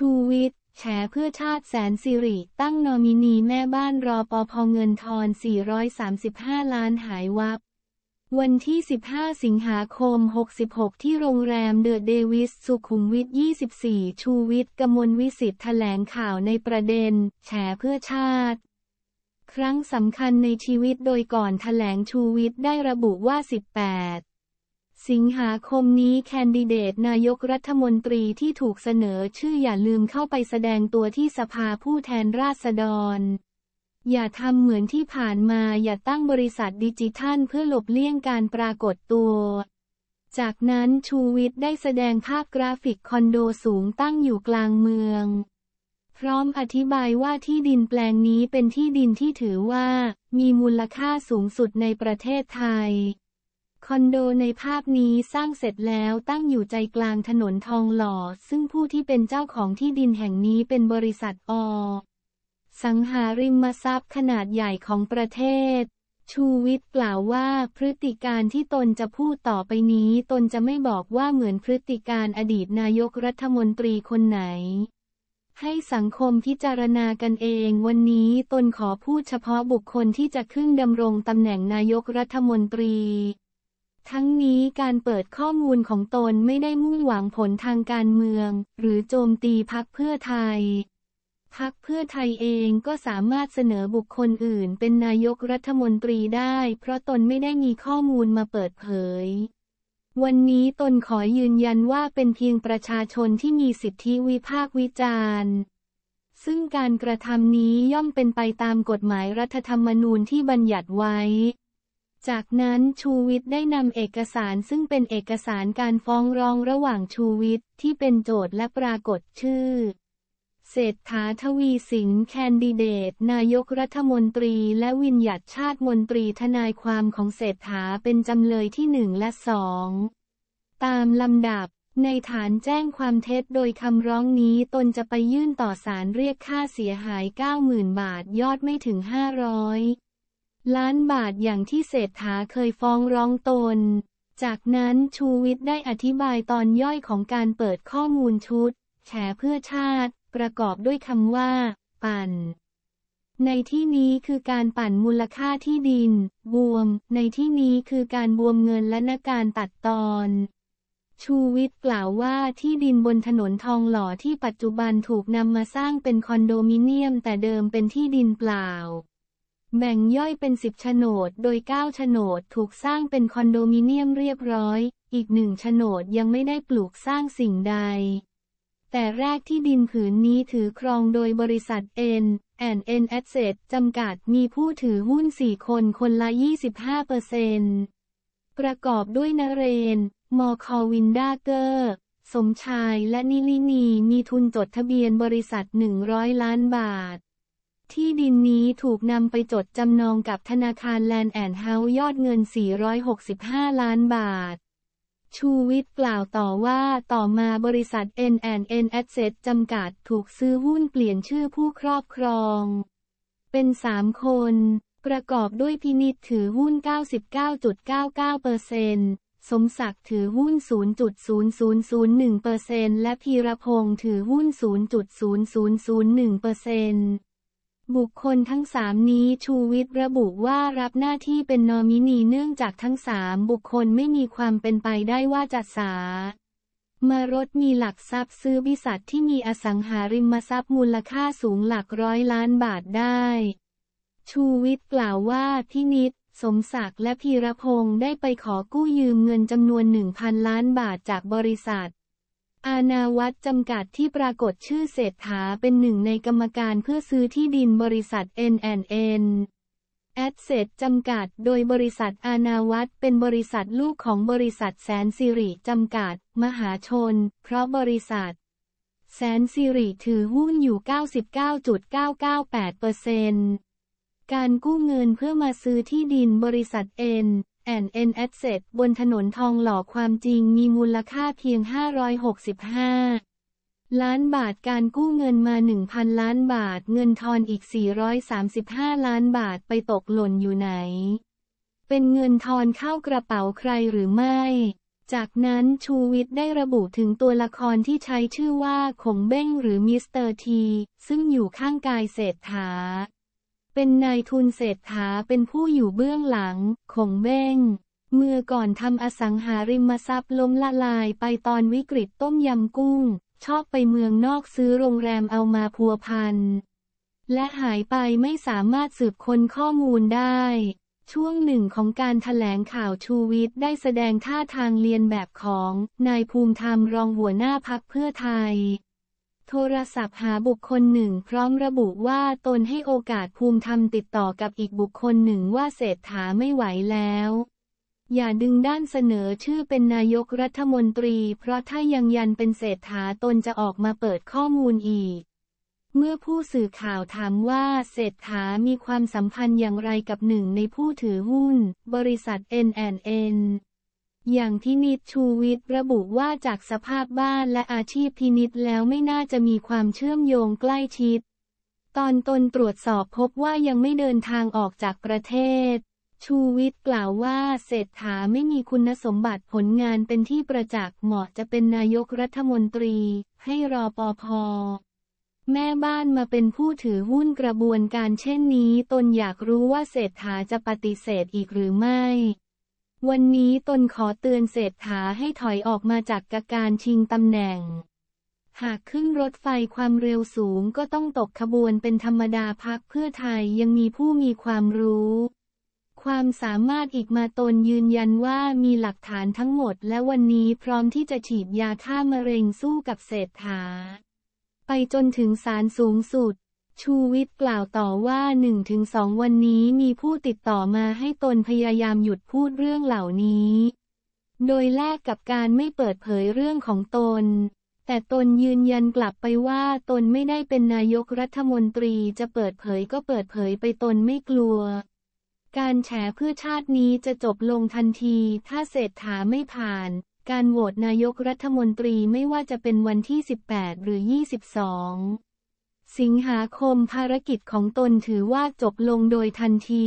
ชูวิทย์แฉเพื่อชาติแสนสิริตั้งนอมินีแม่บ้านรอปอพอเงินทอน 435 ล้านหายวับ วันที่ 15 สิงหาคม 66 ที่โรงแรมเดอะเดวิสสุขุมวิท 24 ชูวิทย์กมลวิสิทธ์แถลงข่าวในประเด็นแฉเพื่อชาติ ครั้งสำคัญในชีวิตโดยก่อนแถลงชูวิทย์ได้ระบุว่า 18สิงหาคมนี้แคนดิเดตนายกรัฐมนตรีที่ถูกเสนอชื่ออย่าลืมเข้าไปแสดงตัวที่สภาผู้แทนราษฎร อย่าทำเหมือนที่ผ่านมาอย่าตั้งบริษัทดิจิทัลเพื่อหลบเลี่ยงการปรากฏตัว จากนั้นชูวิทย์ได้แสดงภาพกราฟิกคอนโดสูงตั้งอยู่กลางเมือง พร้อมอธิบายว่าที่ดินแปลงนี้เป็นที่ดินที่ถือว่า มีมูลค่าสูงสุดในประเทศไทยคอนโดในภาพนี้สร้างเสร็จแล้วตั้งอยู่ใจกลางถนนทองหล่อ ซึ่งผู้ที่เป็นเจ้าของที่ดินแห่งนี้เป็นบริษัท อ สังหาริมทรัพย์ขนาดใหญ่ของประเทศ ชูวิทย์กล่าวว่าพฤติการที่ตนจะพูดต่อไปนี้ ตนจะไม่บอกว่าเหมือนพฤติการอดีตนายกรัฐมนตรีคนไหน ให้สังคมพิจารณากันเอง วันนี้ตนขอพูดเฉพาะบุคคลที่จะขึ้นดำรงตำแหน่งนายกรัฐมนตรีทั้งนี้การเปิดข้อมูลของตนไม่ได้มุ่งหวังผลทางการเมืองหรือโจมตีพักเพื่อไทย พักเพื่อไทยเองก็สามารถเสนอบุคคลอื่นเป็นนายกรัฐมนตรีได้เพราะตนไม่ได้มีข้อมูลมาเปิดเผย วันนี้ตนขอยืนยันว่าเป็นเพียงประชาชนที่มีสิทธิวิพากษ์วิจารณ์ ซึ่งการกระทำนี้ย่อมเป็นไปตามกฎหมายรัฐธรรมนูญที่บัญญัติไว้จากนั้นชูวิทย์ได้นำเอกสารซึ่งเป็นเอกสารการฟ้องร้องระหว่างชูวิทย์ที่เป็นโจทย์และปรากฏชื่อ เศรษฐาทวีสินแคนดิเดต นายกรัฐมนตรีและวินยัตชาติมนตรีทนายความของเศรษฐาเป็นจำเลยที่หนึ่งและสองตามลำดับ ในฐานแจ้งความเท็จโดยคำร้องนี้ตนจะไปยื่นต่อศาลเรียกค่าเสียหาย 90,000 บาทยอดไม่ถึง500ล้านบาทอย่างที่เศรษฐาเคยฟ้องร้องตน จากนั้น ชูวิทย์ได้อธิบายตอนย่อยของการเปิดข้อมูลชุดแฉเพื่อชาติ ประกอบด้วยคำว่า ปั่น ในที่นี้คือการปั่นมูลค่าที่ดิน บวม ในที่นี้คือการบวมเงินและนาการตัดตอน ชูวิทย์กล่าวว่าที่ดินบนถนนทองหล่อ ที่ปัจจุบันถูกนำมาสร้างเป็นคอนโดมิเนียมแต่เดิมเป็นที่ดินเปล่าแบ่งย่อยเป็นสิบโฉนด โดยเก้าโฉนดถูกสร้างเป็นคอนโดมิเนียมเรียบร้อย อีกหนึ่งโฉนดยังไม่ได้ปลูกสร้างสิ่งใด แต่แรกที่ดินผืนนี้ถือครองโดยบริษัท N and N Asset จำกัดมีผู้ถือหุ้น4 คน คนละ 25เปอร์เซ็นต์ประกอบด้วยนเรนมอคอวินดาเกอร์ สมชายและนิลินี มีทุนจดทะเบียนบริษัท 100 ล้านบาทที่ดินนี้ถูกนำไปจดจำนองกับธนาคารแลนด์แอนด์เฮาส์ยอดเงิน 465 ล้านบาท ชูวิทย์กล่าวต่อว่าต่อมาบริษัท N&N Asset จำกัดถูกซื้อหุ้นเปลี่ยนชื่อผู้ครอบครอง เป็นสามคน ประกอบด้วยพินิษถือหุ้น 99.99%สมศักดิ์ถือหุ้น 0.0001%และพีรพงศ์ถือหุ้น 0.0001%บุคคลทั้งสามนี้ชูวิทย์ระบุว่ารับหน้าที่เป็นนอมินีเนื่องจากทั้งสามบุคคลไม่มีความเป็นไปได้ว่าจะสามารถมีหลักทรัพย์ ซื้อบริษัทที่มีอสังหาริมทรัพย์มูลค่าสูงหลักร้อยล้านบาทได้ ชูวิทย์กล่าวว่าพินิษสมศักดิ์และพีรพงศ์ได้ไปขอกู้ยืมเงินจำนวน 1,000 ล้านบาทจากบริษัทอาณาวัตจำกัดที่ปรากฏชื่อเศรษฐาเป็นหนึ่งในกรรมการเพื่อซื้อที่ดินบริษัท NNN แอดเซจำกัด โดยบริษัทอาณาวัตเป็นบริษัทลูกของบริษัทแสนสิริจำกัด มหาชน เพราะบริษัทแสนสิริถือหุ้นอยู่ 99.998%การกู้เงินเพื่อมาซื้อที่ดินบริษัทเอ็นแอนเอ็นแอสเซบนถนนทองหล่อความจริงมีมูลค่าเพียง 565 ล้านบาทการกู้เงินมา 1,000 ล้านบาทเงินทอนอีก 435 ล้านบาทไปตกหล่นอยู่ไหน เป็นเงินทอนเข้ากระเป๋าใครหรือไม่ จากนั้นชูวิทย์ได้ระบุถึงตัวละครที่ใช้ชื่อว่าขงเบ้งหรือมิสเตอร์ทีซึ่งอยู่ข้างกายเศรษฐาเป็นนายทุนเศรษฐา เป็นผู้อยู่เบื้องหลังของเบ้งเมื่อก่อนทำอสังหาริมทรัพย์ล้มละลายไปตอนวิกฤตต้มยำกุ้ง ชอบไปเมืองนอกซื้อโรงแรมเอามาพัวพันและหายไปไม่สามารถสืบค้นข้อมูลได้ ช่วงหนึ่งของการถแถลงข่าวชูวิทย์ได้แสดงท่าทางเลียนแบบของนายภูมิธรรมรองหัวหน้าพักเพื่อไทยโทรศัพท์หาบุคคลหนึ่ง พร้อมระบุว่าตนให้โอกาสภูมิธรรมติดต่อกับอีกบุคคลหนึ่งว่าเศรษฐาไม่ไหวแล้ว อย่าดึงด้านเสนอชื่อเป็นนายกรัฐมนตรี เพราะถ้ายังยันเป็นเศรษฐาตนจะออกมาเปิดข้อมูลอีก เมื่อผู้สื่อข่าวถามว่าเศรษฐามีความสัมพันธ์อย่างไรกับหนึ่งในผู้ถือหุ้น บริษัท NNN อย่างที่นิดชูวิทย์ระบุว่าจากสภาพบ้านและอาชีพที่นิดแล้วไม่น่าจะมีความเชื่อมโยงใกล้ชิด ตอนตนตรวจสอบพบว่ายังไม่เดินทางออกจากประเทศ ชูวิทย์กล่าวว่าเศรษฐาไม่มีคุณสมบัติผลงานเป็นที่ประจักษ์เหมาะจะเป็นนายกรัฐมนตรี ให้รอปอพอ แม่บ้านมาเป็นผู้ถือหุ้นกระบวนการเช่นนี้ ตนอยากรู้ว่าเศรษฐาจะปฏิเสธอีกหรือไม่วันนี้ตนขอเตือนเศรษฐาให้ถอยออกมาจากกการชิงตำแหน่ง หากขึ้นรถไฟความเร็วสูงก็ต้องตกขบวนเป็นธรรมดาพักเพื่อไทยยังมีผู้มีความรู้ ความสามารถอีกมาตนยืนยันว่ามีหลักฐานทั้งหมดและวันนี้พร้อมที่จะฉีดยาฆ่ามะเร็งสู้กับเศรษฐา ไปจนถึงศาลสูงสุดชูวิทย์กล่าวต่อว่า 1-2 วันนี้มีผู้ติดต่อมาให้ตนพยายามหยุดพูดเรื่องเหล่านี้ โดยแลกกับการไม่เปิดเผยเรื่องของตน แต่ตนยืนยันกลับไปว่าตนไม่ได้เป็นนายกรัฐมนตรีจะเปิดเผยก็เปิดเผยไปตนไม่กลัว การแฉเพื่อชาตินี้จะจบลงทันที ถ้าเศรษฐาไม่ผ่าน การโหวตนายกรัฐมนตรีไม่ว่าจะเป็นวันที่ 18 หรือ22สิงหาคมภารกิจของตนถือว่าจบลงโดยทันที